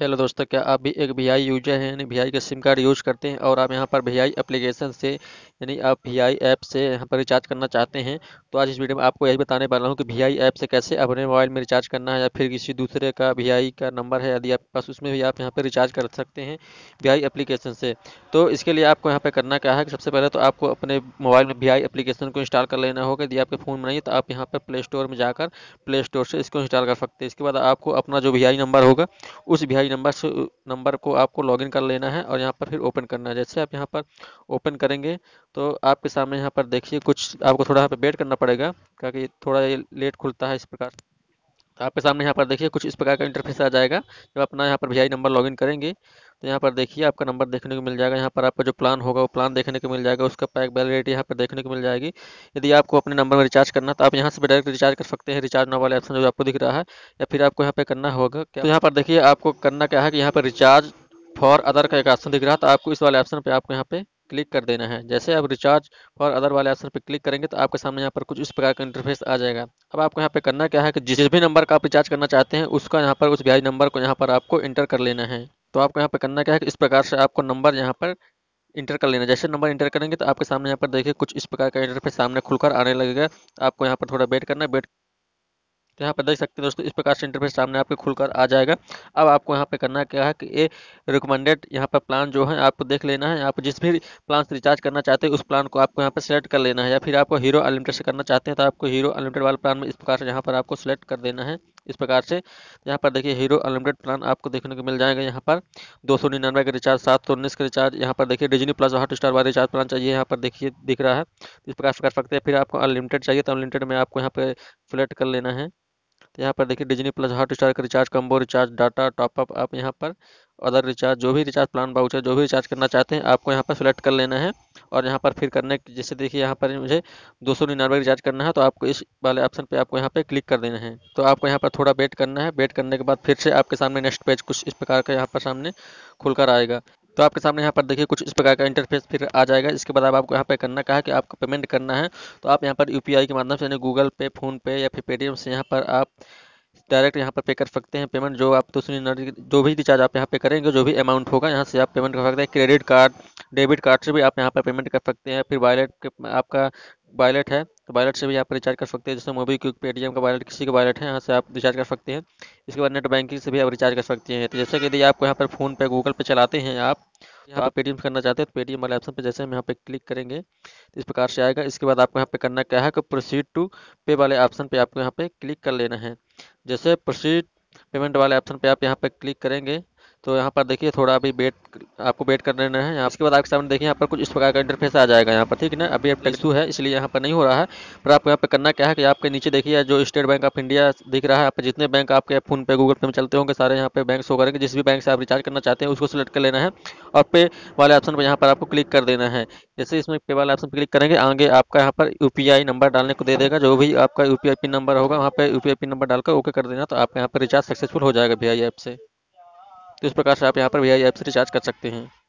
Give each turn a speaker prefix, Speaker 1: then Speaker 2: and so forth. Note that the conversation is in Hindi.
Speaker 1: हेलो दोस्तों क्या आप भी एक वी आई यूजर हैं यानी वी आई का सिम कार्ड यूज करते हैं और आप यहां पर वी आई एप्लीकेशन से यानी आप वी आई ऐप से यहां पर रिचार्ज करना चाहते हैं तो आज इस वीडियो में आपको यही बताने वाला हूं कि वी आई ऐप से कैसे अपने मोबाइल में रिचार्ज करना है या फिर किसी दूसरे का वी आई का नंबर है यदि आपके पास उसमें भी आप यहाँ पर रिचार्ज कर सकते हैं वी आई एप्लीकेशन से तो इसके लिए आपको यहाँ पर करना क्या है कि सबसे पहले तो आपको अपने मोबाइल में वी आई एप्लीकेशन को इंस्टॉल कर लेना होगा यदि आपके फ़ोन में नहीं तो आप यहाँ पर प्ले स्टोर में जाकर प्ले स्टोर से इसको इंस्टॉल कर सकते हैं इसके बाद आपको अपना जो वी आई नंबर होगा उस वी आई नंबर से नंबर को आपको लॉगिन कर लेना है और यहाँ पर फिर ओपन करना है जैसे आप यहाँ पर ओपन करेंगे तो आपके सामने यहाँ पर देखिए कुछ आपको थोड़ा यहाँ पर वेट करना पड़ेगा क्योंकि थोड़ा ये लेट खुलता है इस प्रकार तो आपके सामने यहाँ पर देखिए कुछ इस प्रकार का इंटरफेस आ जाएगा जब अपना यहाँ पर वी नंबर लॉगिन करेंगे तो यहाँ पर देखिए आपका नंबर देखने को मिल जाएगा यहाँ पर आपका जो प्लान होगा वो प्लान देखने को मिल जाएगा उसका पैक वैलिडिटी यहाँ पर देखने को मिल जाएगी यदि आपको अपने नंबर में रिचार्ज करना तो आप यहाँ से डायरेक्ट रिचार्ज कर सकते हैं रिचार्ज ना वाले ऑप्शन जो आपको दिख रहा है या फिर आपको यहाँ पर करना होगा तो यहाँ पर देखिए आपको करना क्या है कि यहाँ पर रिचार्ज फॉर अदर का एक ऑप्शन दिख रहा है तो आपको इस वाले ऑप्शन पर आपको यहाँ पे क्लिक कर देना है जैसे आप रिचार्ज फॉर अदर वाले ऑप्शन पर क्लिक करेंगे तो आपके सामने यहाँ पर कुछ इस प्रकार का इंटरफेस आ जाएगा अब आपको यहाँ पे करना क्या है कि जिस भी नंबर का आप रिचार्ज करना चाहते हैं उसका यहाँ पर उस ब्याज नंबर को यहाँ पर आपको एंटर कर लेना है तो आपको यहाँ पर करना क्या है इस प्रकार से आपको नंबर यहाँ पर इंटर कर लेना जैसे नंबर इंटर करेंगे तो आपके सामने यहाँ पर देखिए कुछ इस प्रकार का इंटरफेस सामने खुलकर आने लगेगा आपको यहाँ पर थोड़ा वेट करना वेट तो यहाँ पर देख सकते हैं दोस्तों इस प्रकार से इंटरफेस सामने आपके खुलकर आ जाएगा अब आपको यहाँ पे करना क्या है कि ये रिकमेंडेड यहाँ पर प्लान जो है आपको देख लेना है आप जिस भी प्लान से रिचार्ज करना चाहते हैं उस प्लान को आपको यहाँ पर सिलेक्ट कर लेना है या फिर आपको हीरो अनलिमिटेड से करना चाहते हैं तो आपको हीरो अनलिमिटेड वाले प्लान में इस प्रकार से यहाँ पर आपको सेलेक्ट कर देना है इस प्रकार से यहाँ पर देखिए हीरो अनलिमिटेड प्लान आपको देखने को मिल जाएगा यहाँ पर दो सौ निन्यानवे का रिचार्ज सात सौ उन्नीस का रिचार्ज यहाँ पर देखिए डिजनी प्लस हॉट स्टार वाला रिचार्ज प्लान चाहिए यहाँ पर देखिए दिख रहा है इस प्रकार से कर सकते हैं फिर आपको अनलिमिटेड चाहिए तो अनलिमिटेड में आपको यहाँ पर फ्लैट कर लेना है तो यहाँ पर देखिए डिजनी प्लस हॉट स्टार का recharge combo recharge data top up आप यहाँ पर अदर रिचार्ज जो भी रिचार्ज प्लान बाउचर जो भी रिचार्ज करना चाहते हैं आपको यहाँ पर सेलेक्ट कर लेना है और यहाँ पर फिर करने जैसे देखिए यहाँ पर मुझे दो सौ निन्यानवे रिचार्ज करना है तो आपको इस वाले ऑप्शन पे आपको यहाँ पे क्लिक कर देना है तो आपको यहाँ पर थोड़ा वेट करना है वेट करने के बाद फिर से आपके सामने नेक्स्ट पेज कुछ इस प्रकार का यहाँ पर सामने खुलकर आएगा तो आपके सामने यहाँ पर देखिए कुछ इस प्रकार का इंटरफेस फिर आ जाएगा इसके बाद आपको यहाँ पे करना कहा कि आपको पेमेंट करना है तो आप यहाँ पर यू के माध्यम से यानी गूगल पे फोन पे या फिर पेटीएम से यहाँ पर आप डायरेक्ट यहाँ पर पे कर सकते हैं पेमेंट जो आप दूसरी जो भी रिचार्ज आप यहाँ पे करेंगे जो भी अमाउंट होगा यहाँ से आप पेमेंट कर सकते हैं क्रेडिट कार्ड डेबिट कार्ड से भी आप यहाँ पर पेमेंट कर सकते हैं फिर वायलेट आपका वायलेट है तो वायलेट से भी आप रिचार्ज कर सकते हैं जैसे मोबी क्विक पेटीएम का वायलेट किसी का वायलेट है यहाँ से आप रिचार्ज कर सकते हैं इसके बाद नेट बैंकिंग से भी आप रिचार्ज कर सकते हैं तो जैसे कि यदि आपको यहाँ पर फोन पे गूगल पे चलाते हैं आप यहाँ पर पेटीएम करना चाहते हैं तो पेटीएम वाले ऑप्शन पर जैसे हम यहाँ पे क्लिक करेंगे तो इस प्रकार से आएगा इसके बाद आपको यहाँ पे करना क्या है कि प्रोसीड टू पे वाले ऑप्शन पर आपको यहाँ पे क्लिक कर लेना है जैसे प्रोसीड पेमेंट वाले ऑप्शन पर आप यहाँ पे क्लिक करेंगे तो यहाँ पर देखिए थोड़ा अभी वेट आपको वेट कर लेना है यहाँ उसके बाद आपके सामने देखिए यहाँ पर कुछ इस प्रकार का इंटरफेस आ जाएगा यहाँ पर ठीक है ना अभी अब टेक्सू है इसलिए यहाँ पर नहीं हो रहा है पर आपको यहाँ पर करना क्या है कि आपके नीचे देखिए जो स्टेट बैंक ऑफ इंडिया दिख रहा है आप जितने बैंक आपके फोन पे गूगल पे में चलते होंगे सारे यहाँ पे बैंक शो करेंगे जिस भी बैंक से आप रिचार्ज करना चाहते हैं उसको सिलेक्ट कर लेना है और पे वाले ऑप्शन पर यहाँ पर आपको क्लिक कर देना है जैसे इसमें पे वाले ऑप्शन पर क्लिक करेंगे आगे आपका यहाँ पर यू नंबर डालने को दे देगा जो भी आपका यू पिन नंबर होगा वहाँ पर यू पिन नंबर डालकर ओके कर देना तो आपका यहाँ पर रिचार्ज सक्सेसफुल हो जाएगा भैया ऐप से तो इस प्रकार से आप यहाँ पर वी आई ऐप से रिचार्ज कर सकते हैं